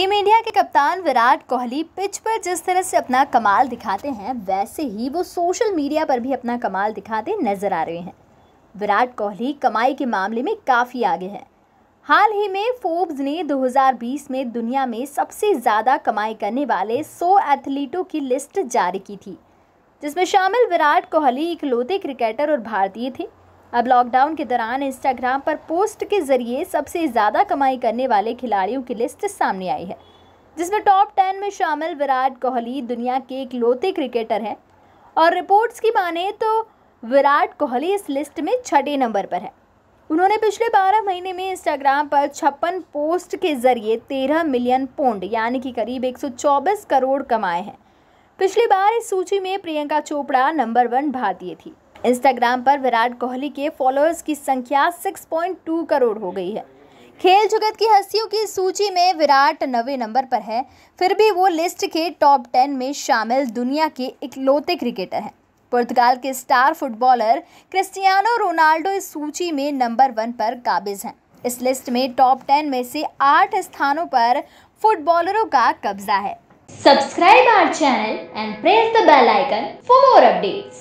team India के कप्तान Virat Kohli pitch पर जिस तरह से अपना कमाल दिखाते हैं वैसे ही वो सोशल मीडिया पर भी अपना कमाल दिखाते नजर आ रहे हैं विराट कोहली कमाई के मामले में काफ़ी आगे हैं हाल ही में फोर्ब्स ने 2020 में दुनिया में सबसे ज़्यादा कमाई करने वाले 100 एथलीटों की लिस्ट जारी की थी जिसमें शामिल विराट कोहली इकलौते क्रिकेटर और भारतीय थे अब लॉकडाउन के दौरान इंस्टाग्राम पर पोस्ट के जरिए सबसे ज़्यादा कमाई करने वाले खिलाड़ियों की लिस्ट सामने आई है जिसमें टॉप टेन में शामिल विराट कोहली दुनिया के एक लोते क्रिकेटर हैं और रिपोर्ट्स की माने तो विराट कोहली इस लिस्ट में छठे नंबर पर है उन्होंने पिछले 12 महीने में इंस्टाग्राम पर छप्पन पोस्ट के जरिए 13 मिलियन पौंड यानी कि करीब 124 करोड़ कमाए हैं पिछली बार इस सूची में प्रियंका चोपड़ा नंबर वन भारतीय थी इंस्टाग्राम पर विराट कोहली के फॉलोअर्स की संख्या 6.2 करोड़ हो गई है खेल जगत की हस्तियों की सूची में विराट नवे नंबर पर है फिर भी वो लिस्ट के टॉप टेन में शामिल दुनिया के इकलौते क्रिकेटर हैं पुर्तगाल के स्टार फुटबॉलर क्रिस्टियानो रोनाल्डो इस सूची में नंबर वन पर काबिज हैं इस लिस्ट में टॉप टेन में से आठ स्थानों पर फुटबॉलरों का कब्जा है subscribe our channel and press the bell icon for more updates